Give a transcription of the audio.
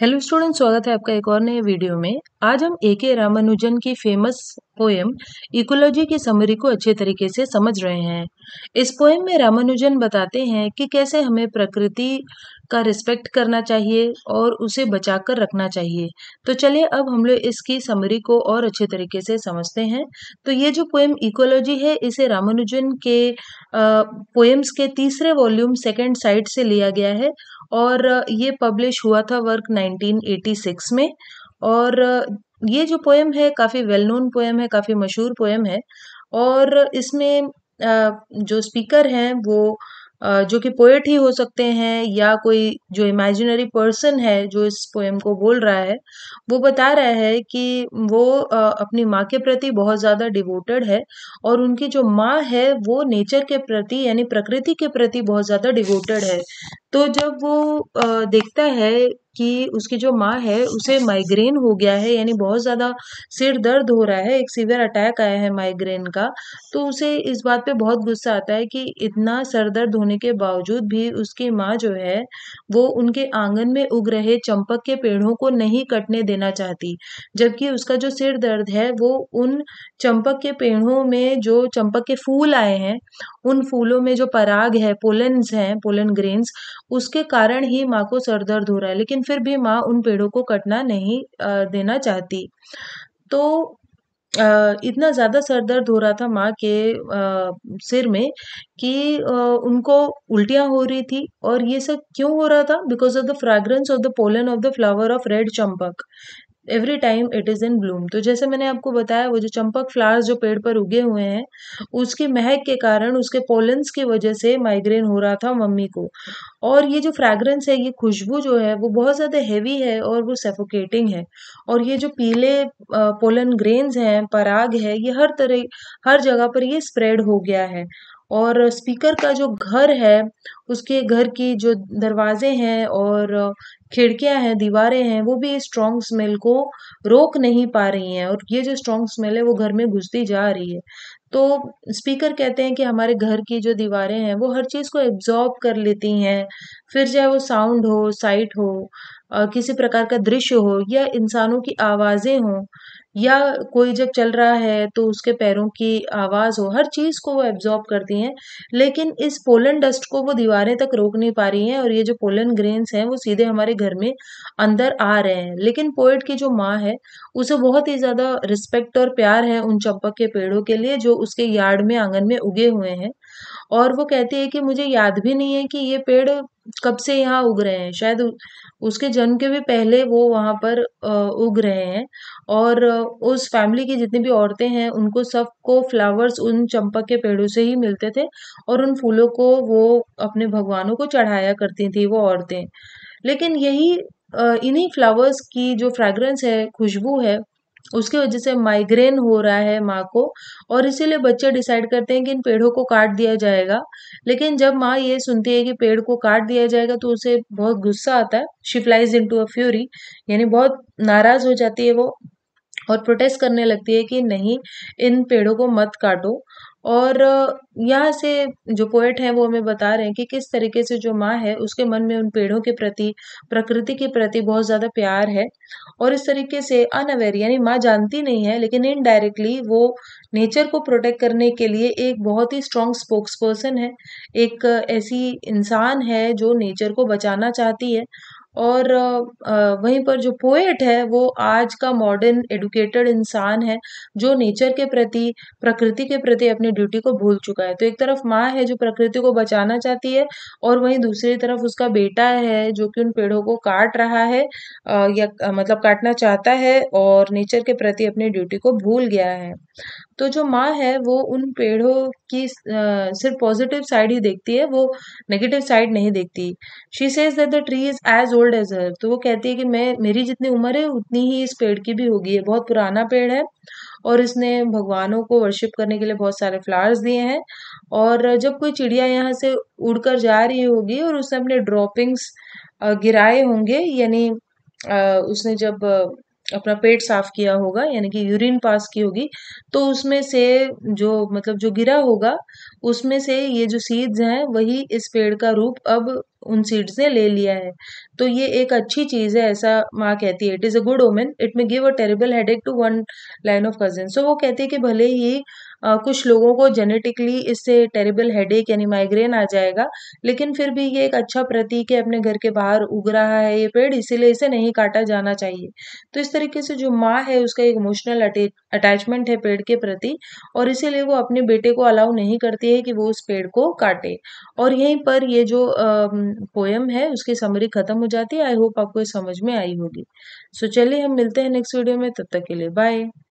hello student स्वागत है आपका एक और नए वीडियो में आज हम ए के रामानुजन की फेमस पोएम इकोलॉजी की समरी को अच्छे तरीके से समझ रहे हैं इस पोएम में रामानुजन बताते हैं कि कैसे हमें प्रकृति का रिस्पेक्ट करना चाहिए और उसे बचा कर रखना चाहिए तो चलिए अब हम लोग इसकी समरी को और अच्छे तरीके से समझते हैं तो ये जो पोएम इकोलॉजी है इसे रामानुजन के पोएम्स के तीसरे वॉल्यूम सेकेंड साइड से लिया गया है और ये पब्लिश हुआ था वर्क 1986 में और ये जो पोएम है काफ़ी वेल नोन पोएम है काफ़ी मशहूर पोएम है और इसमें जो स्पीकर हैं वो जो कि पोएट ही हो सकते हैं या कोई जो इमेजिनरी पर्सन है जो इस पोएम को बोल रहा है वो बता रहा है कि वो अपनी माँ के प्रति बहुत ज़्यादा डिवोटेड है और उनकी जो माँ है वो नेचर के प्रति यानी प्रकृति के प्रति बहुत ज़्यादा डिवोटेड है तो जब वो देखता है कि उसकी जो माँ है उसे माइग्रेन हो गया है यानी बहुत ज़्यादा सिर दर्द हो रहा है एक सीवियर अटैक आया है माइग्रेन का तो उसे इस बात पे बहुत गुस्सा आता है कि इतना सर दर्द होने के बावजूद भी उसकी माँ जो है वो उनके आंगन में उग रहे चंपक के पेड़ों को नहीं कटने देना चाहती जबकि उसका जो सिर दर्द है वो उन चंपक के पेड़ों में जो चंपक के फूल आए हैं उन फूलों में जो पराग है पोलन्स हैं पोलन ग्रेन्स उसके कारण ही माँ को सर दर्द हो रहा है लेकिन फिर भी माँ उन पेड़ों को कटना नहीं देना चाहती तो इतना ज़्यादा सर दर्द हो रहा था माँ के सिर में कि उनको उल्टियाँ हो रही थी और ये सब क्यों हो रहा था because of the fragrance of the pollen of the flower of red champak every time it is in bloom तो जैसे मैंने आपको बताया वो जो चंपक फ्लावर्स जो पेड़ पर उगे हुए हैं उसकी महक के कारण उसके पोलेंस की वजह से माइग्रेन हो रहा था मम्मी को और ये जो फ्रेग्रेंस है ये खुशबू जो है वो बहुत ज़्यादा हैवी है और वो सेफोकेटिंग है और ये जो पीले पोलन ग्रेन्स हैं पराग है ये हर तरह हर जगह पर ये स्प्रेड हो गया है और स्पीकर का जो घर है उसके घर की जो दरवाजे हैं और खिड़कियां हैं दीवारें हैं वो भी स्ट्रॉन्ग स्मेल को रोक नहीं पा रही हैं और ये जो स्ट्रॉन्ग स्मेल है वो घर में घुसती जा रही है तो स्पीकर कहते हैं कि हमारे घर की जो दीवारें हैं वो हर चीज़ को एब्जॉर्ब कर लेती हैं फिर चाहे वो साउंड हो साइट हो किसी प्रकार का दृश्य हो या इंसानों की आवाज़ें हों या कोई जब चल रहा है तो उसके पैरों की आवाज़ हो हर चीज़ को वो एब्जॉर्ब करती हैं लेकिन इस पोलन डस्ट को वो दीवारें तक रोक नहीं पा रही हैं और ये जो पोलन ग्रेन्स हैं वो सीधे हमारे घर में अंदर आ रहे हैं लेकिन पोइट की जो माँ है उसे बहुत ही ज़्यादा रिस्पेक्ट और प्यार है उन चंपक के पेड़ों के लिए जो उसके यार्ड में आंगन में उगे हुए हैं और वो कहती है कि मुझे याद भी नहीं है कि ये पेड़ कब से यहाँ उग रहे हैं शायद उसके जन्म के भी पहले वो वहाँ पर उग रहे हैं और उस फैमिली की जितनी भी औरतें हैं उनको सबको फ्लावर्स उन चंपक के पेड़ों से ही मिलते थे और उन फूलों को वो अपने भगवानों को चढ़ाया करती थी वो औरतें लेकिन यही इन्हीं फ्लावर्स की जो फ्रेग्रेंस है खुशबू है उसकी वजह से माइग्रेन हो रहा है माँ को और इसीलिए बच्चे डिसाइड करते हैं कि इन पेड़ों को काट दिया जाएगा लेकिन जब माँ ये सुनती है कि पेड़ को काट दिया जाएगा तो उसे बहुत गुस्सा आता है शिफ्लाइज इन टू अ फ्यूरी यानी बहुत नाराज हो जाती है वो और प्रोटेस्ट करने लगती है कि नहीं इन पेड़ों को मत काटो और यहाँ से जो पोएट हैं वो हमें बता रहे हैं कि किस तरीके से जो माँ है उसके मन में उन पेड़ों के प्रति प्रकृति के प्रति बहुत ज़्यादा प्यार है और इस तरीके से अनअवेयर यानी माँ जानती नहीं है लेकिन इनडायरेक्टली वो नेचर को प्रोटेक्ट करने के लिए एक बहुत ही स्ट्रॉन्ग स्पोक्स पर्सन है एक ऐसी इंसान है जो नेचर को बचाना चाहती है और वहीं पर जो पोएट है वो आज का मॉडर्न एडुकेटेड इंसान है जो नेचर के प्रति प्रकृति के प्रति अपनी ड्यूटी को भूल चुका है तो एक तरफ माँ है जो प्रकृति को बचाना चाहती है और वहीं दूसरी तरफ उसका बेटा है जो कि उन पेड़ों को काट रहा है या मतलब काटना चाहता है और नेचर के प्रति अपनी ड्यूटी को भूल गया है तो जो माँ है वो उन पेड़ों की सिर्फ पॉजिटिव साइड ही देखती है वो नेगेटिव साइड नहीं देखती she says that the tree is as old as her तो वो कहती है कि मैं मेरी जितनी उम्र है उतनी ही इस पेड़ की भी होगी है बहुत पुराना पेड़ है और इसने भगवानों को वर्शिप करने के लिए बहुत सारे फ्लावर्स दिए हैं और जब कोई चिड़िया यहाँ से उड़कर जा रही होगी और उसने अपने ड्रॉपिंग्स गिराए होंगे यानी उसने जब अपना पेट साफ किया होगा यानी कि यूरिन पास की होगी तो उसमें से जो मतलब जो गिरा होगा उसमें से ये जो सीड्स हैं वही इस पेड़ का रूप अब उन सीड्स ने ले लिया है तो ये एक अच्छी चीज़ है ऐसा माँ कहती है it is a good omen it may give a terrible head to one line of cousin so वो कहती है कि भले ही आ, कुछ लोगों को जेनेटिकली इससे टेरेबल हेड यानी माइग्रेन आ जाएगा लेकिन फिर भी ये एक अच्छा प्रतीक है अपने घर के बाहर उग रहा है ये पेड़ इसीलिए इसे नहीं काटा जाना चाहिए तो इस तरीके से जो माँ है उसका एक इमोशनल अटैचमेंट है पेड़ के प्रति और इसीलिए वो अपने बेटे को अलाउ नहीं करती है कि वो उस पेड़ को काटे और यहीं पर ये जो आ, पोएम है उसकी समरी खत्म हो जाती है आई होप आपको समझ में आई होगी सो so, चलिए हम मिलते हैं नेक्स्ट वीडियो में तब तक के लिए बाय